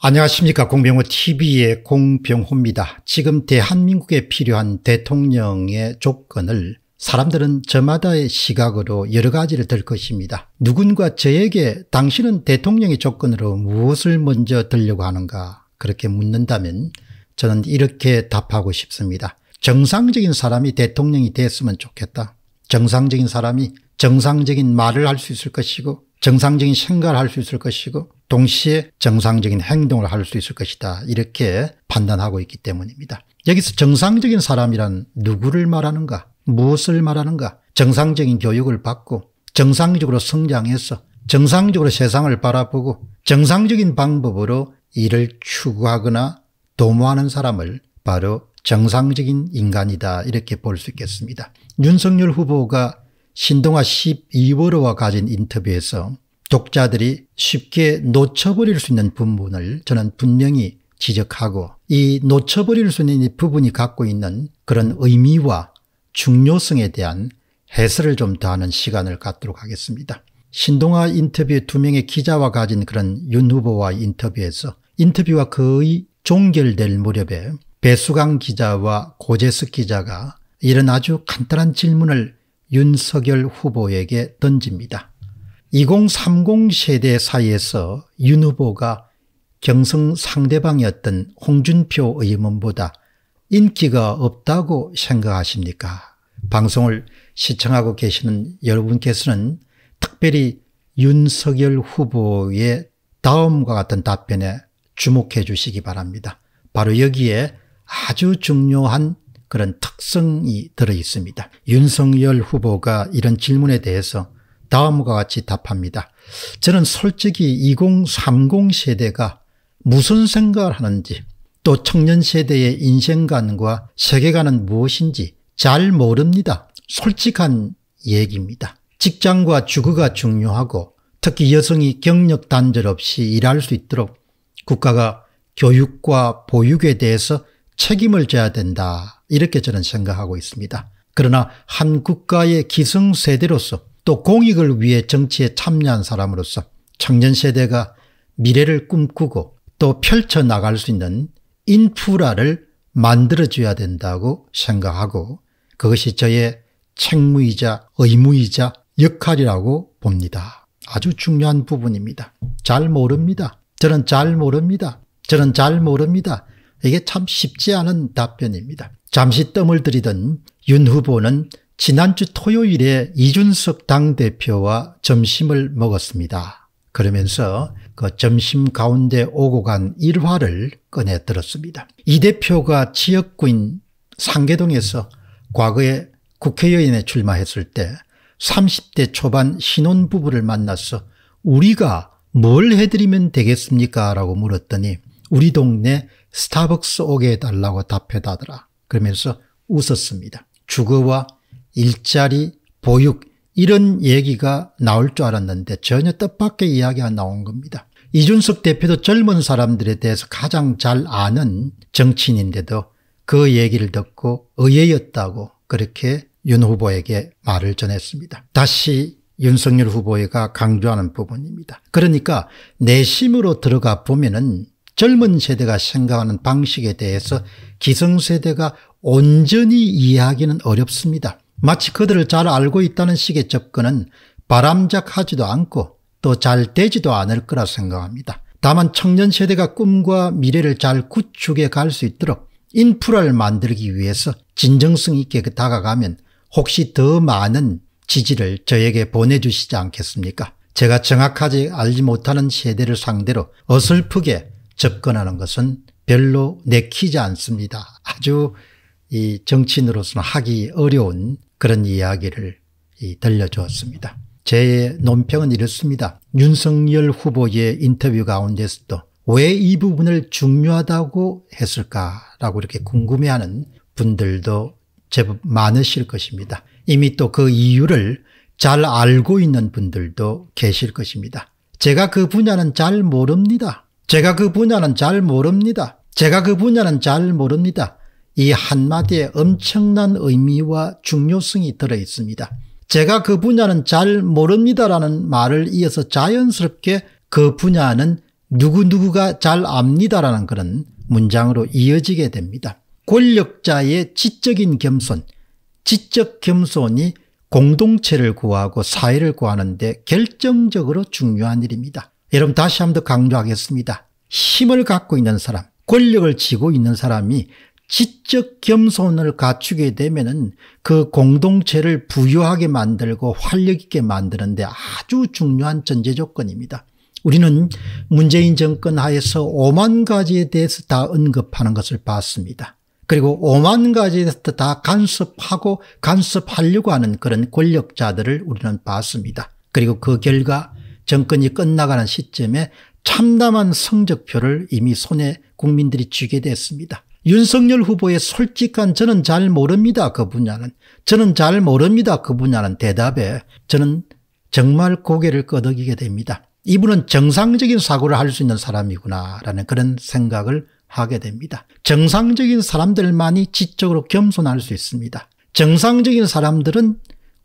안녕하십니까 공병호 tv의 공병호입니다. 지금 대한민국에 필요한 대통령의 조건을 사람들은 저마다의 시각으로 여러 가지를 들 것입니다. 누군가 저에게 당신은 대통령의 조건으로 무엇을 먼저 들려고 하는가 그렇게 묻는다면 저는 이렇게 답하고 싶습니다. 정상적인 사람이 대통령이 됐으면 좋겠다. 정상적인 사람이 정상적인 말을 할 수 있을 것이고 정상적인 생각을 할 수 있을 것이고 동시에 정상적인 행동을 할 수 있을 것이다 이렇게 판단하고 있기 때문입니다. 여기서 정상적인 사람이란 누구를 말하는가 무엇을 말하는가 정상적인 교육을 받고 정상적으로 성장해서 정상적으로 세상을 바라보고 정상적인 방법으로 일을 추구하거나 도모하는 사람을 바로 정상적인 인간이다 이렇게 볼 수 있겠습니다. 윤석열 후보가 신동아 12월호와 가진 인터뷰에서 독자들이 쉽게 놓쳐버릴 수 있는 부분을 저는 분명히 지적하고 이 놓쳐버릴 수 있는 부분이 갖고 있는 그런 의미와 중요성에 대한 해설을 좀 더하는 시간을 갖도록 하겠습니다. 신동아 인터뷰 두 명의 기자와 가진 그런 윤 후보와 인터뷰에서 인터뷰와 거의 종결될 무렵에 배수강 기자와 고재석 기자가 이런 아주 간단한 질문을 윤석열 후보에게 던집니다. 2030 세대 사이에서 윤 후보가 경성 상대방이었던 홍준표 의원보다 인기가 없다고 생각하십니까? 방송을 시청하고 계시는 여러분께서는 특별히 윤석열 후보의 다음과 같은 답변에 주목해 주시기 바랍니다. 바로 여기에 아주 중요한 그런 특성이 들어 있습니다. 윤석열 후보가 이런 질문에 대해서 다음과 같이 답합니다. 저는 솔직히 2030 세대가 무슨 생각을 하는지 또 청년 세대의 인생관과 세계관은 무엇인지 잘 모릅니다. 솔직한 얘기입니다. 직장과 주거가 중요하고 특히 여성이 경력 단절 없이 일할 수 있도록 국가가 교육과 보육에 대해서 책임을 져야 된다 이렇게 저는 생각하고 있습니다. 그러나 한 국가의 기성세대로서 또 공익을 위해 정치에 참여한 사람으로서 청년 세대가 미래를 꿈꾸고 또 펼쳐나갈 수 있는 인프라를 만들어줘야 된다고 생각하고 그것이 저의 책무이자 의무이자 역할이라고 봅니다. 아주 중요한 부분입니다. 잘 모릅니다. 저는 잘 모릅니다. 저는 잘 모릅니다. 이게 참 쉽지 않은 답변입니다. 잠시 뜸을 들이던 윤 후보는 지난주 토요일에 이준석 당대표와 점심을 먹었습니다. 그러면서 그 점심 가운데 오고 간 일화를 꺼내 들었습니다. 이 대표가 지역구인 상계동에서 과거에 국회의원에 출마했을 때 30대 초반 신혼부부를 만나서 우리가 뭘 해드리면 되겠습니까? 라고 물었더니 우리 동네 스타벅스 오게 해달라고 답해다더라. 그러면서 웃었습니다. 주거와 일자리, 보육 이런 얘기가 나올 줄 알았는데 전혀 뜻밖의 이야기가 나온 겁니다. 이준석 대표도 젊은 사람들에 대해서 가장 잘 아는 정치인인데도 그 얘기를 듣고 의외였다고 그렇게 윤 후보에게 말을 전했습니다. 다시 윤석열 후보가 강조하는 부분입니다. 그러니까 내심으로 들어가 보면 젊은 세대가 생각하는 방식에 대해서 기성세대가 온전히 이해하기는 어렵습니다. 마치 그들을 잘 알고 있다는 식의 접근은 바람직하지도 않고 또 잘 되지도 않을 거라 생각합니다. 다만 청년 세대가 꿈과 미래를 잘 구축해 갈 수 있도록 인프라를 만들기 위해서 진정성 있게 그 다가가면 혹시 더 많은 지지를 저에게 보내주시지 않겠습니까? 제가 정확하지 알지 못하는 세대를 상대로 어설프게 접근하는 것은 별로 내키지 않습니다. 아주 이 정치인으로서는 하기 어려운 그런 이야기를 이 들려주었습니다. 제 논평은 이렇습니다. 윤석열 후보의 인터뷰 가운데서도 왜 이 부분을 중요하다고 했을까라고 이렇게 궁금해하는 분들도 제법 많으실 것입니다. 이미 또 그 이유를 잘 알고 있는 분들도 계실 것입니다. 제가 그 분야는 잘 모릅니다. 제가 그 분야는 잘 모릅니다. 제가 그 분야는 잘 모릅니다. 이 한마디에 엄청난 의미와 중요성이 들어 있습니다. 제가 그 분야는 잘 모릅니다라는 말을 이어서 자연스럽게 그 분야는 누구누구가 잘 압니다라는 그런 문장으로 이어지게 됩니다. 권력자의 지적인 겸손, 지적 겸손이 공동체를 구하고 사회를 구하는데 결정적으로 중요한 일입니다. 여러분 다시 한번 강조하겠습니다. 힘을 갖고 있는 사람, 권력을 쥐고 있는 사람이 지적 겸손을 갖추게 되면은 그 공동체를 부유하게 만들고 활력 있게 만드는데 아주 중요한 전제 조건입니다. 우리는 문재인 정권 하에서 5만 가지에 대해서 다 언급하는 것을 봤습니다. 그리고 5만 가지에 대해서 다 간섭하고 간섭하려고 하는 그런 권력자들을 우리는 봤습니다. 그리고 그 결과 정권이 끝나가는 시점에 참담한 성적표를 이미 손에 국민들이 쥐게 됐습니다. 윤석열 후보의 솔직한 저는 잘 모릅니다. 그 분야는. 저는 잘 모릅니다. 그 분야는 대답에 저는 정말 고개를 끄덕이게 됩니다. 이분은 정상적인 사고를 할 수 있는 사람이구나라는 그런 생각을 하게 됩니다. 정상적인 사람들만이 지적으로 겸손할 수 있습니다. 정상적인 사람들은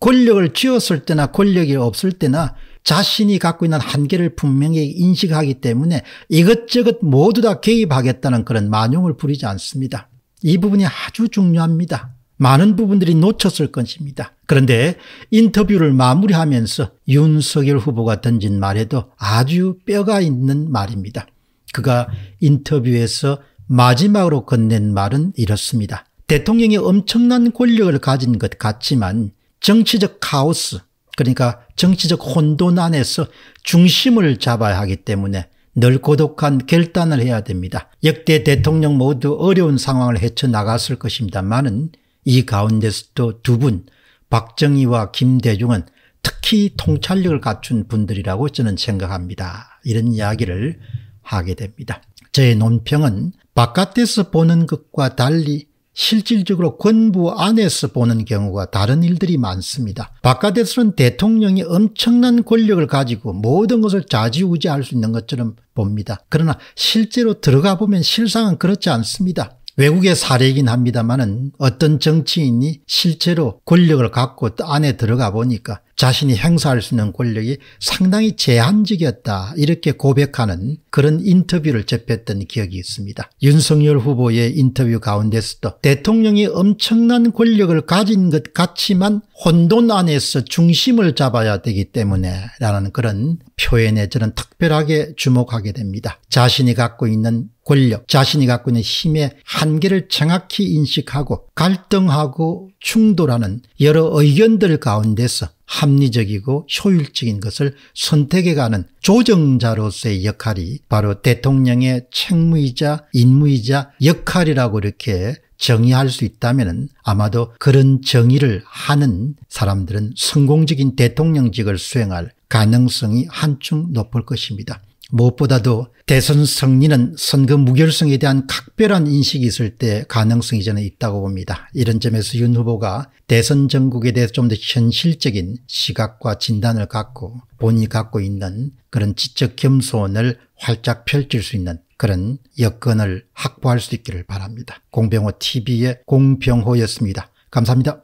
권력을 쥐었을 때나 권력이 없을 때나 자신이 갖고 있는 한계를 분명히 인식하기 때문에 이것저것 모두 다 개입하겠다는 그런 만용을 부리지 않습니다. 이 부분이 아주 중요합니다. 많은 부분들이 놓쳤을 것입니다. 그런데 인터뷰를 마무리하면서 윤석열 후보가 던진 말에도 아주 뼈가 있는 말입니다. 그가 인터뷰에서 마지막으로 건넨 말은 이렇습니다. 대통령이 엄청난 권력을 가진 것 같지만 정치적 카오스 그러니까 정치적 혼돈 안에서 중심을 잡아야 하기 때문에 늘 고독한 결단을 해야 됩니다. 역대 대통령 모두 어려운 상황을 헤쳐나갔을 것입니다만은 이 가운데서도 두 분 박정희와 김대중은 특히 통찰력을 갖춘 분들이라고 저는 생각합니다. 이런 이야기를 하게 됩니다. 저의 논평은 바깥에서 보는 것과 달리 실질적으로 권부 안에서 보는 경우가 다른 일들이 많습니다. 바깥에서는 대통령이 엄청난 권력을 가지고 모든 것을 좌지우지할 수 있는 것처럼 봅니다. 그러나 실제로 들어가 보면 실상은 그렇지 않습니다. 외국의 사례이긴 합니다만은 어떤 정치인이 실제로 권력을 갖고 안에 들어가 보니까 자신이 행사할 수 있는 권력이 상당히 제한적이었다 이렇게 고백하는 그런 인터뷰를 접했던 기억이 있습니다. 윤석열 후보의 인터뷰 가운데서도 대통령이 엄청난 권력을 가진 것 같지만 혼돈 안에서 중심을 잡아야 되기 때문에 라는 그런 표현에 저는 특별하게 주목하게 됩니다. 자신이 갖고 있는 권력, 자신이 갖고 있는 힘의 한계를 정확히 인식하고 갈등하고 충돌하는 여러 의견들 가운데서 합리적이고 효율적인 것을 선택해가는 조정자로서의 역할이 바로 대통령의 책무이자 임무이자 역할이라고 이렇게 정의할 수 있다면 아마도 그런 정의를 하는 사람들은 성공적인 대통령직을 수행할 가능성이 한층 높을 것입니다. 무엇보다도 대선 승리는 선거 무결성에 대한 각별한 인식이 있을 때 가능성이 저는 있다고 봅니다. 이런 점에서 윤 후보가 대선 전국에 대해서 좀 더 현실적인 시각과 진단을 갖고 본인이 갖고 있는 그런 지적 겸손을 활짝 펼칠 수 있는 그런 여건을 확보할 수 있기를 바랍니다. 공병호 TV의 공병호였습니다. 감사합니다.